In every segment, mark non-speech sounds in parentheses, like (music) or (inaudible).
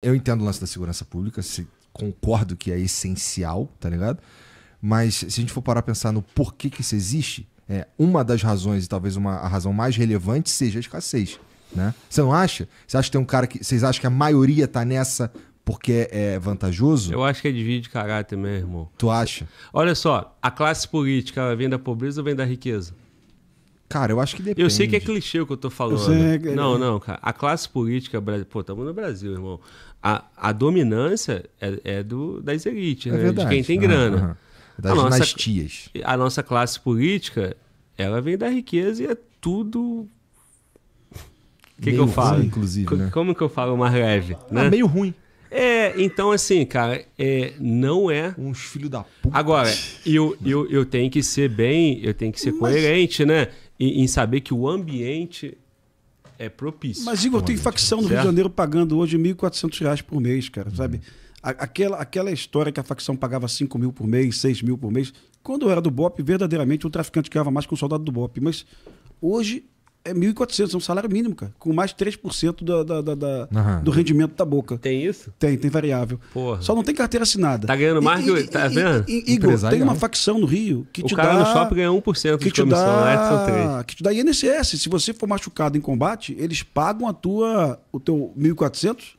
Eu entendo o lance da segurança pública, concordo que é essencial, tá ligado? Mas se a gente for parar a pensar no porquê que isso existe, é, uma das razões, e talvez uma, a razão mais relevante, seja a escassez. Né? Você não acha? Você acha que tem um cara que. Vocês acham que a maioria tá nessa porque é, é vantajoso? Eu acho que é desvio de caráter mesmo, irmão. Tu acha? Olha só, a classe política vem da pobreza ou vem da riqueza? Cara, eu acho que depende. Eu sei que é clichê o que eu tô falando. Sei, é. não, não, cara. A classe política brasileira. Pô, estamos no Brasil, irmão. A, a dominância é, é do, das elites, é né? Verdade. De quem tem grana. Uhum. Das a dinastias. A nossa classe política, ela vem da riqueza e é tudo. O que, que, eu falo? Ruim, inclusive, né? Como que eu falo mais leve? Ah, é né? meio ruim. É, então assim, cara, é, não é. Uns filho da puta. Agora, eu, eu, eu tenho que ser bem, eu tenho que ser Mas... coerente, né? em, em saber que o ambiente é propício. Mas, Igor, tem facção no Rio de Janeiro pagando hoje R$ 1.400 por mês, cara, uhum. sabe? Aquela, aquela história que a facção pagava 5 mil por mês, 6 mil por mês. Quando eu era do BOP, verdadeiramente o traficante ganhava mais que um soldado do BOP. Mas hoje é 1.400, é um salário mínimo, cara. Com mais 3% da, da, da, da uhum. do rendimento da boca. Tem isso? Tem, tem variável. Porra. Só não tem carteira assinada. Tá ganhando mais do que. Tá vendo? E, e, Igor, tem uma facção no Rio que o te cara dá. O cara no shopping ganha 1% que de te comissão, dá, é Que te dá INSS. Se você for machucado em combate, eles pagam a tua, o teu 1.400.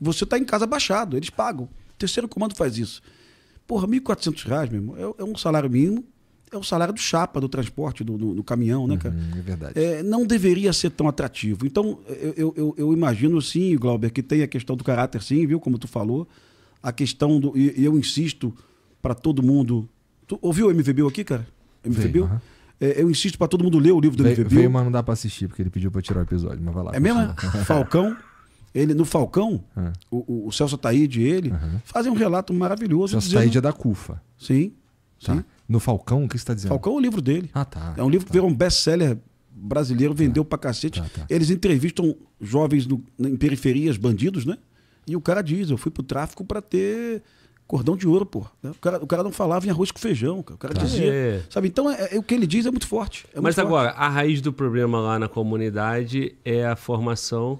Você tá em casa baixado, eles pagam. O terceiro comando faz isso. Porra, 1.400 reais, meu irmão, é, é um salário mínimo é o salário do chapa, do transporte, do, do, do caminhão, né, uhum, cara? Uhum, é verdade. É, não deveria ser tão atrativo. Então, eu, eu, eu, imagino, sim, Glauber, que tem a questão do caráter, sim, viu, como tu falou. A questão do. E eu insisto para todo mundo. Tu ouviu o MVB aqui, cara? MVB? Uhum. É, eu insisto para todo mundo ler o livro do MVB. Veio, mas não dá para assistir, porque ele pediu para tirar o episódio, mas vai lá. É mesmo? (laughs) Falcão. Ele, no Falcão, uhum. o, o, Celso Ataíde e ele fazem um relato maravilhoso. Celso dizendo... Ataíde é da CUFA. Sim. Tá? No Falcão, o que você está dizendo? Falcão é o livro dele. Ah, tá. É um livro tá. que virou um best-seller brasileiro, tá. vendeu tá. pra cacete. Tá, tá. Eles entrevistam jovens no, em periferias, bandidos, né? E o cara diz, eu fui pro tráfico para ter cordão de ouro, porra. O cara, o cara não falava em arroz com feijão, O cara tá. dizia. É. Sabe? Então, é, é, o que ele diz é muito forte. É muito Mas forte. agora, a raiz do problema lá na comunidade é a formação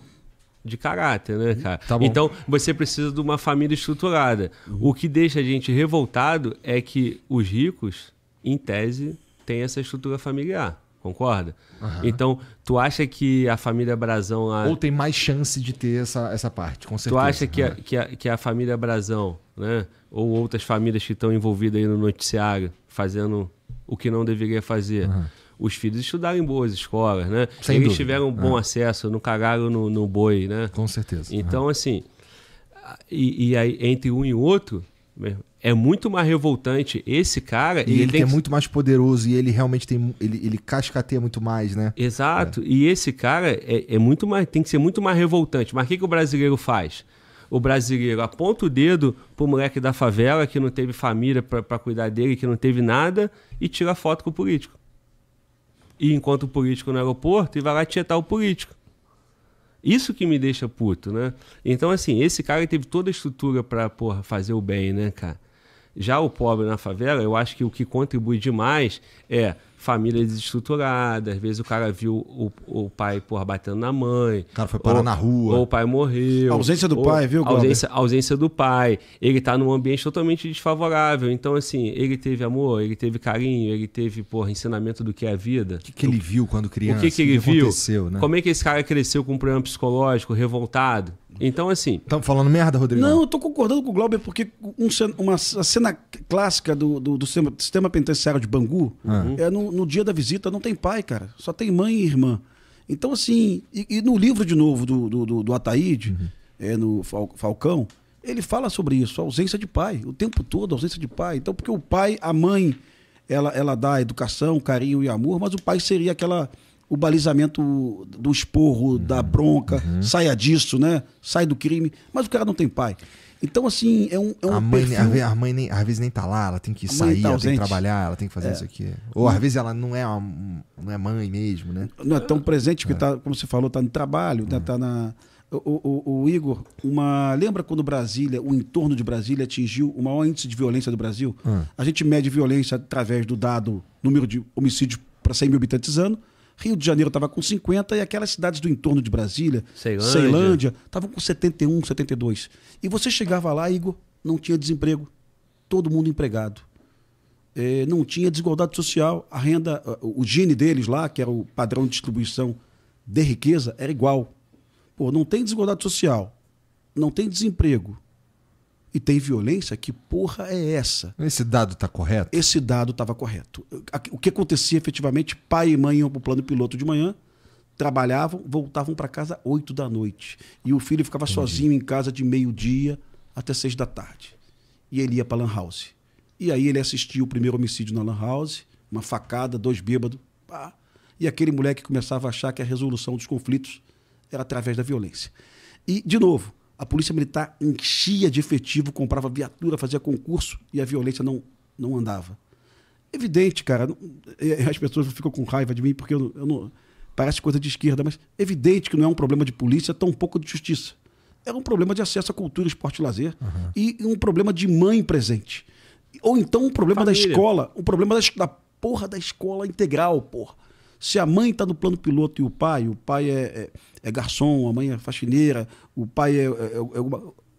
de caráter, né, uhum. cara? Tá então você precisa de uma família estruturada. Uhum. O que deixa a gente revoltado é que os ricos, em tese, têm essa estrutura familiar. Concorda? Uhum. Então, tu acha que a família Brazão. Lá... Ou tem mais chance de ter essa, essa parte, com certeza. Tu acha que, uhum. a, que, a, que a família Brazão, né? Ou outras famílias que estão envolvidas aí no noticiário, fazendo o que não deveria fazer. Uhum os filhos estudaram em boas escolas, né? Sem Eles dúvida. tiveram um é. bom é. acesso, não cagaram no, no, boi, né? Com certeza. É. Então, é. assim, e, e, aí, entre um e outro, é muito mais revoltante esse cara. E ele, ele é que... muito mais poderoso e ele realmente tem. Ele, ele cascateia muito mais, né? Exato. É. E esse cara é, é, muito mais, tem que ser muito mais revoltante. Mas o que, que o brasileiro faz? O brasileiro aponta o dedo pro moleque da favela que não teve família para cuidar dele, que não teve nada, e tira foto com o político e encontra o político no aeroporto e vai lá tietar o político. Isso que me deixa puto, né? Então, assim, esse cara teve toda a estrutura pra, porra, fazer o bem, né, cara? Já o pobre na favela, eu acho que o que contribui demais é família desestruturada, às vezes o cara viu o, o pai porra, batendo na mãe. O cara foi parar ou, na rua. Ou o pai morreu. A ausência do pai, viu, Glauber? ausência, ausência do pai. Ele está num ambiente totalmente desfavorável. Então, assim, ele teve amor, ele teve carinho, ele teve, porra, ensinamento do que é a vida. O que, que ele viu quando criança? O que, que ele que viu? Né? Como é que esse cara cresceu com um problema psicológico, revoltado? Então, assim. Estamos falando merda, Rodrigo? Não, eu tô concordando com o Glauber, porque um, uma a cena clássica do, do, do sistema, sistema, penitenciário de Bangu uhum. é no, no, dia da visita, não tem pai, cara. Só tem mãe e irmã. Então, assim, e, e no livro de novo do, do, do, do Ataíde, uhum. é, no Falcão, ele fala sobre isso, a ausência de pai, o tempo todo, a ausência de pai. Então, porque o pai, a mãe, ela, ela dá educação, carinho e amor, mas o pai seria aquela o balizamento do esporro, da uhum. bronca, uhum. saia disso, né? Sai do crime. Mas o cara não tem pai. Então, assim, é um, é um a mãe, perfil... a, mãe nem, às vezes nem tá lá, ela tem que a sair, tá ela tem que trabalhar, ela tem que fazer é. isso aqui. Ou às vezes ela não é, uma, não é mãe mesmo, né? Não é tão presente, porque, é. tá, como você falou, tá no trabalho, né? uhum. tá, na... O, o, o, Igor, uma lembra quando Brasília, o entorno de Brasília atingiu o maior índice de violência do Brasil? Hum. A gente mede violência através do dado número de homicídios para 100 mil habitantes ano. Rio de Janeiro estava com 50 e aquelas cidades do entorno de Brasília, Ceilândia, estavam com 71, 72. E você chegava lá, Igor, não tinha desemprego, todo mundo empregado. É, não tinha desigualdade social, a renda, o Gini deles lá, que era o padrão de distribuição de riqueza, era igual. Pô, não tem desigualdade social, não tem desemprego, e tem violência, que porra é essa? Esse dado está correto? Esse dado estava correto. O que acontecia efetivamente, pai e mãe iam para o plano piloto de manhã, trabalhavam, voltavam para casa oito da noite. E o filho ficava Entendi. sozinho em casa de meio-dia até seis da tarde. E ele ia para Lan House. E aí ele assistia o primeiro homicídio na Lan House, uma facada, dois bêbados. Pá. E aquele moleque começava a achar que a resolução dos conflitos era através da violência. E, de novo, a polícia militar enchia de efetivo, comprava viatura, fazia concurso e a violência não, não andava. Evidente, cara, não, as pessoas ficam com raiva de mim porque eu, eu não. Parece coisa de esquerda, mas evidente que não é um problema de polícia, tão pouco de justiça. Era é um problema de acesso à cultura, esporte e lazer uhum. e um problema de mãe presente. Ou então um problema Família. da escola, um problema da, da porra da escola integral, porra. Se a mãe está no plano piloto e o pai, o pai é, é, é garçom, a mãe é faxineira, o pai é, é, é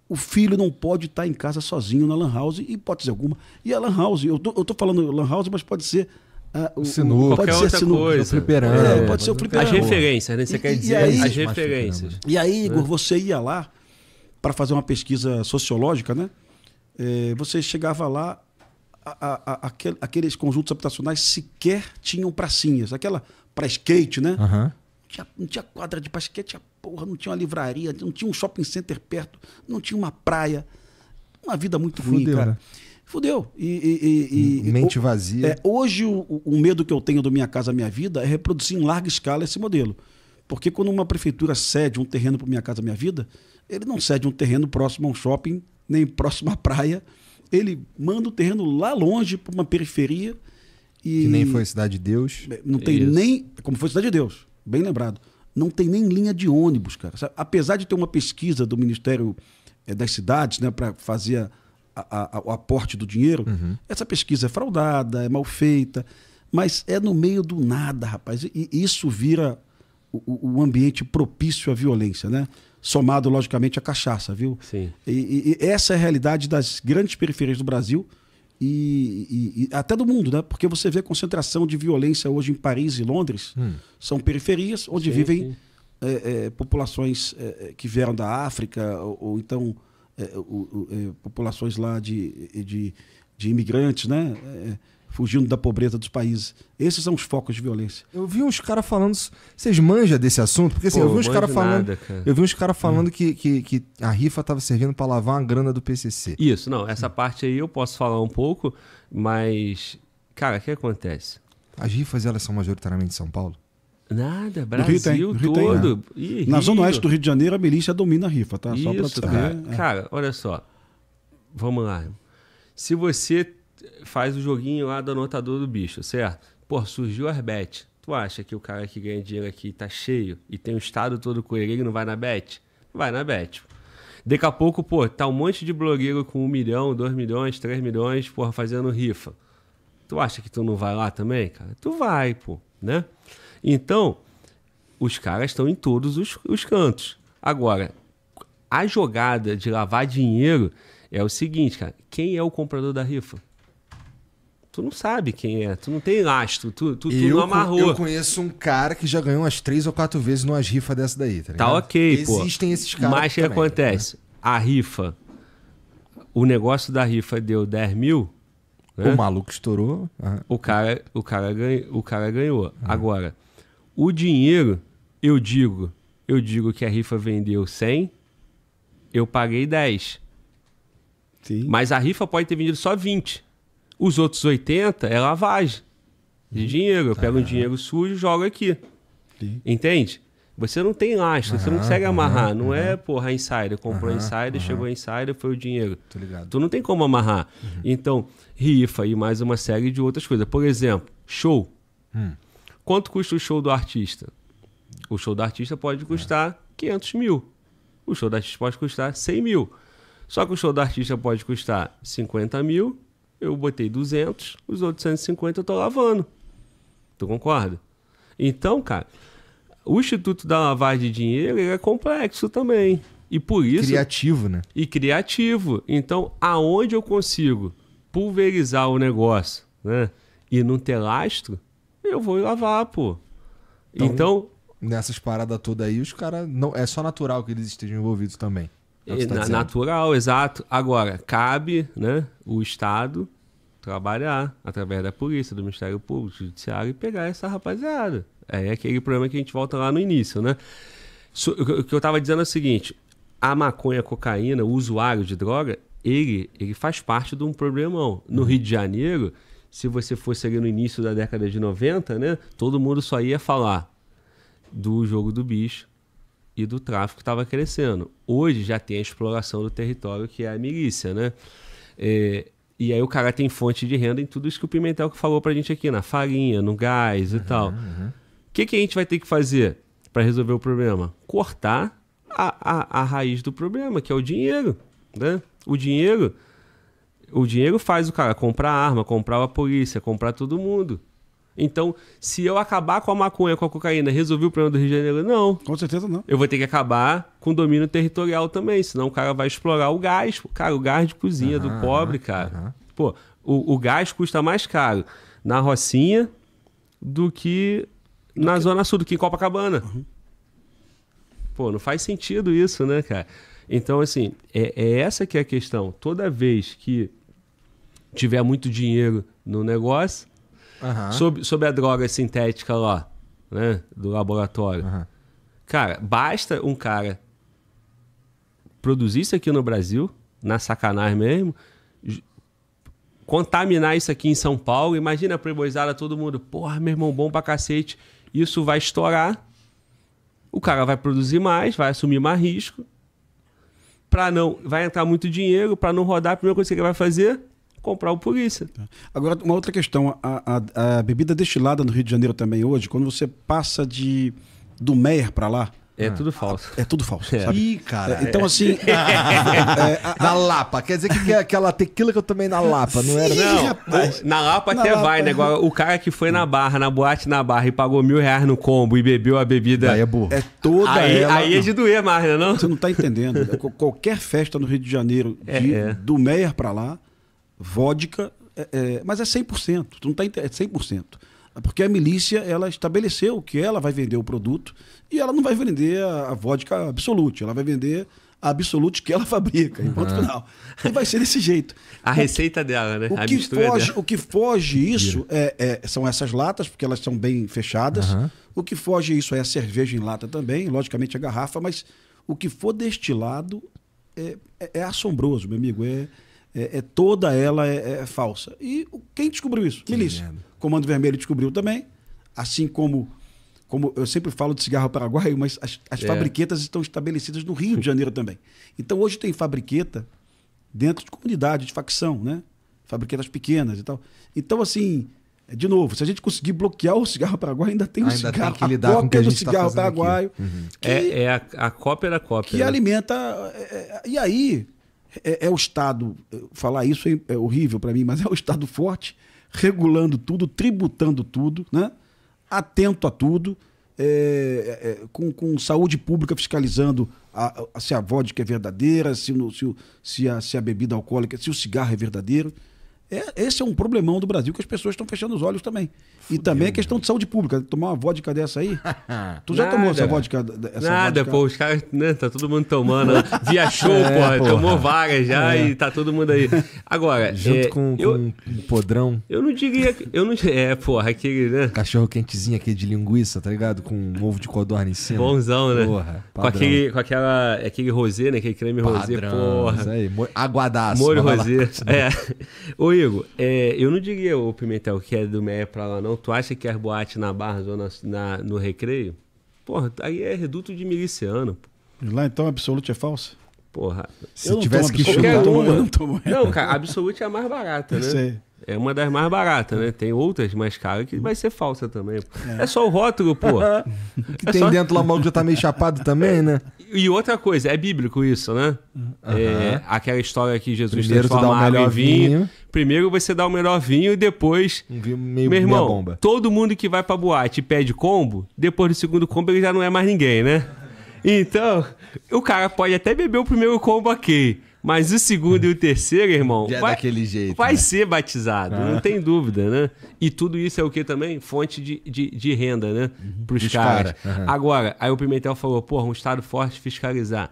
o filho não pode estar tá em casa sozinho na lan house, hipótese alguma. E a lan house, eu tô, eu tô falando lan house, mas pode ser ah, o sinuca, pode ser coisa. Fliperama, é, pode, pode ser o fliperama. As referências, né? Você e, quer dizer aí, as referências. E aí, Igor, né? você ia lá para fazer uma pesquisa sociológica, né? É, você chegava lá, a, a, aquel, aqueles conjuntos habitacionais sequer tinham pracinhas. Aquela para skate, né? Uhum. Não, tinha, não, tinha, quadra de basquete, a porra, não tinha uma livraria, não tinha um shopping center perto, não tinha uma praia. Uma vida muito Fudeu, ruim, cara. Né? Fudeu. E, e, e, Mente vazia. É, hoje, o, o, medo que eu tenho do Minha Casa Minha Vida é reproduzir em larga escala esse modelo. Porque quando uma prefeitura cede um terreno para Minha Casa Minha Vida, ele não cede um terreno próximo a um shopping, nem próximo à praia, ele manda o terreno lá longe, para uma periferia. E que nem foi Cidade de Deus. Não tem Isso. nem. Como foi Cidade de Deus, bem lembrado. Não tem nem linha de ônibus, cara. Sabe? Apesar de ter uma pesquisa do Ministério é, das Cidades, né, para fazer a, a, o aporte do dinheiro, uhum. essa pesquisa é fraudada, é mal feita, mas é no meio do nada, rapaz. E isso vira o, o ambiente propício à violência, né? somado, logicamente, à cachaça, viu? Sim. E, e, e essa é a realidade das grandes periferias do Brasil e, e, até do mundo, né? Porque você vê a concentração de violência hoje em Paris e Londres, hum. são periferias onde sim, vivem sim. É, é, populações é, é que vieram da África ou, ou então é, o, o, é, populações lá de, de, de imigrantes, né? fugindo da pobreza dos países. Esses são os focos de violência. Eu vi uns caras falando. Vocês manjam desse assunto? Porque assim, Pô, eu vi uns caras falando. Nada, cara. Eu vi uns caras falando hum. que, que, que, a rifa estava servindo para lavar a grana do PCC. Isso, não. Essa hum. parte aí eu posso falar um pouco, mas. Cara, o que acontece? As rifas, elas são majoritariamente de São Paulo? Nada, Brasil tem, todo. Tem, é. Ih, Na Zona Oeste do Rio de Janeiro, a milícia domina a rifa, tá? Isso, só pra saber. Cara, é. cara, olha só. Vamos lá. Se você faz o joguinho lá do anotador do bicho, certo? Pô, surgiu as bet. Tu acha que o cara que ganha dinheiro aqui tá cheio e tem o estado todo com ele, ele não vai na bet? Vai na bet. Daqui a pouco, pô, tá um monte de blogueiro com um milhão, dois milhões, três milhões, porra, fazendo rifa. Tu acha que tu não vai lá também, cara? Tu vai, pô, né? Então, os caras estão em todos os, os cantos. Agora, a jogada de lavar dinheiro é o seguinte, cara. Quem é o comprador da rifa? Tu não sabe quem é, tu não tem lastro, tu, tu, tu eu, não amarrou. Eu conheço um cara que já ganhou umas três ou quatro vezes numa rifas dessa daí, tá Tá ok, Existem pô. Existem esses caras. Mas o que também, tá acontece? Né? A rifa, o negócio da rifa deu 10 mil. Né? O maluco estourou. Uhum. O, cara, o, cara ganha, o cara ganhou. Uhum. Agora, o dinheiro, eu digo, eu digo que a rifa vendeu 100, eu paguei 10. Sim. Mas a rifa pode ter vendido só 20. Os outros 80 é lavagem de uhum. dinheiro. Eu pego um tá. dinheiro sujo e jogo aqui. Sim. Entende? Você não tem lastro, você não ah, consegue tá. amarrar. não uhum. é, porra, insider. Comprou aham, uhum. insider, chegou insider, foi o dinheiro. Tô ligado. Tu não tem como amarrar. Uhum. Então, rifa e mais uma série de outras coisas. Por exemplo, show. Hum. Quanto custa o show do artista? O show do artista pode custar é. 500 mil. O show do artista pode custar 100 mil. Só que o show do artista pode custar 50 mil eu botei 200, os outros 150 eu tô lavando. Tu concorda? Então, cara, o Instituto da Lavagem de Dinheiro é complexo também. E por isso. Criativo, né? E criativo. Então, aonde eu consigo pulverizar o negócio, né? E não ter lastro, eu vou lavar, pô. Então. então nessas paradas todas aí, os caras. não É só natural que eles estejam envolvidos também. É tá natural, exato. Agora, cabe né, o Estado trabalhar através da polícia, do Ministério Público, do Judiciário e pegar essa rapaziada. É aquele problema que a gente volta lá no início, né? O que eu estava dizendo é o seguinte: a maconha, a cocaína, o usuário de droga, ele, ele faz parte de um problemão. No uhum. Rio de Janeiro, se você fosse ali no início da década de 90, né, todo mundo só ia falar do jogo do bicho, e do tráfico estava crescendo. Hoje já tem a exploração do território, que é a milícia, né? É, e aí o cara tem fonte de renda em tudo isso que o Pimentel falou para a gente aqui, na farinha, no gás e uhum, tal. O uhum. que, que a gente vai ter que fazer para resolver o problema? Cortar a, a, a raiz do problema, que é o dinheiro, né? O dinheiro... O dinheiro faz o cara comprar arma, comprar a polícia, comprar todo mundo. Então, se eu acabar com a maconha, com a cocaína, resolvi o problema do Rio de Janeiro? Não. Com certeza não. Eu vou ter que acabar com o domínio territorial também, senão o cara vai explorar o gás. Cara, o gás de cozinha uhum, do pobre, cara. Uhum. Pô, o, o gás custa mais caro na Rocinha do que do na que... Zona Sul, do que em Copacabana. Uhum. Pô, não faz sentido isso, né, cara? Então, assim, é, é essa que é a questão. Toda vez que tiver muito dinheiro no negócio uhum. sobre, sobre a droga sintética lá, né? Do laboratório. Uhum. Cara, basta um cara produzir isso aqui no Brasil, na sacanagem mesmo, contaminar isso aqui em São Paulo. Imagina a preboizada, todo mundo, porra, meu irmão, bom pra cacete. Isso vai estourar. O cara vai produzir mais, vai assumir mais risco. Pra não, vai entrar muito dinheiro, para não rodar, a primeira coisa que ele vai fazer comprar o polícia. Tá. Agora, uma outra questão. A, a, a bebida destilada no Rio de Janeiro também hoje, quando você passa de do Meier para lá, é tudo falso. É tudo falso. É. Ih, cara. É, então, é. assim. (laughs) É. é, é na Lapa. Quer dizer que aquela tequila que eu tomei na Lapa, não era? Não, rapaz. na Lapa na até Lapa, vai, né? o cara que foi na barra, na boate na barra e pagou mil reais no combo e bebeu a bebida. Aí é burro. É toda aí, ela. Aí é de doer mais, não né, Não? Você não tá entendendo. (laughs) Qualquer festa no Rio de Janeiro, de, do Meier pra lá vodka, é, é, mas é 100%, tu não tá, é 100%. Porque a milícia, ela estabeleceu que ela vai vender o produto e ela não vai vender a, a vodka absolute, ela vai vender a absolute que ela (laughs) fabrica, em ponto uhum. final. E vai ser desse jeito. a o receita dela, né? O a que, foge, dela. o que foge isso é, é, são essas latas, porque elas são bem fechadas. Uhum. O que foge isso é a cerveja em lata também, logicamente a garrafa, mas o que for destilado é, é, é assombroso, meu amigo. É, é, é toda ela é, é, falsa. E quem descobriu isso? Que Milícia. Merda. Comando Vermelho descobriu também, assim como como eu sempre falo de cigarro paraguaio, mas as, as é. fabriquetas estão estabelecidas no Rio de Janeiro também. Então hoje tem fabriqueta dentro de comunidade, de facção, né? Fabriquetas pequenas e tal. Então, assim, de novo, se a gente conseguir bloquear o cigarro paraguaio, ainda tem o ainda cigarro, tem que lidar a cópia com que a do tá cigarro tá paraguaio. Uhum. Que, é, é a, a, cópia da cópia. Que né? alimenta. É, é e aí, é, é o Estado, eh, falar isso é, é horrível para mim, mas é o Estado forte, regulando tudo, tributando tudo, né? atento a tudo, é, é, com, com saúde pública fiscalizando a, a, se a vodka é verdadeira, se, no, se, o, se, a, se a bebida alcoólica, se o cigarro é verdadeiro. É, esse é um problemão do Brasil que as pessoas estão fechando os olhos também. Fudeu, e também é né? questão de saúde pública. Tomar uma vodka dessa aí. (laughs) tu já Nada. tomou essa vodka? Essa Nada, vodka? pô, os caras, né? Tá todo mundo tomando. (laughs) Via show, é, porra, porra. Tomou vaga já é. e tá todo mundo aí. Agora. Junto é, com, eu, com um podrão. Eu não diria. Eu não, é, porra, aquele, né? Cachorro quentezinho aqui de linguiça, tá ligado? Com um ovo de codorna em cima. Bonzão, né? Porra. Com, aquele, com aquela, aquele rosé, né? Aquele creme rosé, porra. Isso aí. Aguadaço. Molho rosé. É. (laughs) Oi, amigo, é, eu não diria, o Pimentel, que é do Meia pra lá, não. Tu acha que é boate na barra, ou na, no recreio? Porra, aí é reduto de miliciano. E Lá então, absoluto é falso? Porra. Se eu tivesse que chutar, um, eu não tomo. Não, cara, absoluto é a mais barata, né? Eu sei. É uma das mais baratas, né? Tem outras mais caras que vai ser falsa também. É, é só o rótulo, pô. É que é tem só... dentro lá mal que já tá meio chapado também, né? E outra coisa, é bíblico isso, né? É, aquela história que Jesus Primeiro transforma água em vinho. vinho. Primeiro você dá o melhor vinho e depois. Um vinho meio Meu irmão, bomba. todo mundo que vai pra boate e pede combo, depois do segundo combo ele já não é mais ninguém, né? Então, o cara pode até beber o primeiro combo aqui. Okay. Mas o segundo e o terceiro, irmão, Já é vai, é daquele jeito, vai né? ser batizado, ah. não tem dúvida, né? E tudo isso é o que também? Fonte de, de, de renda, né? Uhum. Para os caras. Uhum. Agora, aí o Pimentel falou, porra, um Estado forte fiscalizar.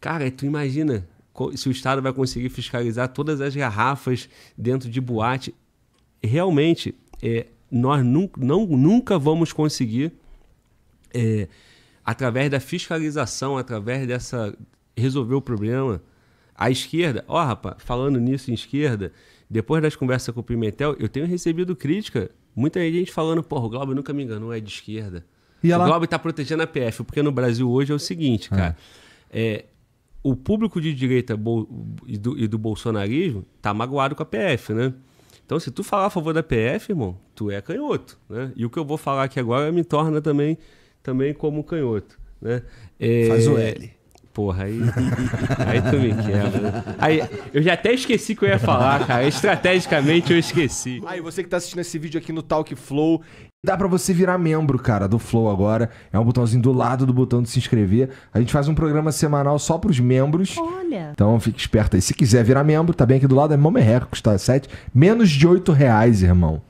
Cara, tu imagina se o Estado vai conseguir fiscalizar todas as garrafas dentro de boate. Realmente, é, nós nunca, não, nunca vamos conseguir, é, através da fiscalização, através dessa. resolver o problema a esquerda, ó, oh, rapaz, falando nisso em esquerda, depois das conversas com o Pimentel, eu tenho recebido crítica, muita gente falando, porra, o Glauber nunca me enganou, é de esquerda. E ela... O Glauber tá protegendo a PF, porque no Brasil hoje é o seguinte, é. cara. É, o público de direita e do, e do bolsonarismo tá magoado com a PF, né? Então, se tu falar a favor da PF, irmão, tu é canhoto, né? E o que eu vou falar aqui agora me torna também, também como canhoto, né? É... Faz o L. Porra, aí, aí tu me quebra. Aí, eu já até esqueci o que eu ia falar, cara. Estrategicamente eu esqueci. Aí, você que tá assistindo esse vídeo aqui no Talk Flow, dá para você virar membro, cara, do Flow agora. É um botãozinho do lado do botão de se inscrever. A gente faz um programa semanal só pros membros. Olha. Então fique esperto aí. Se quiser virar membro, tá bem aqui do lado, é Mão custa 7. Menos de 8 reais, irmão.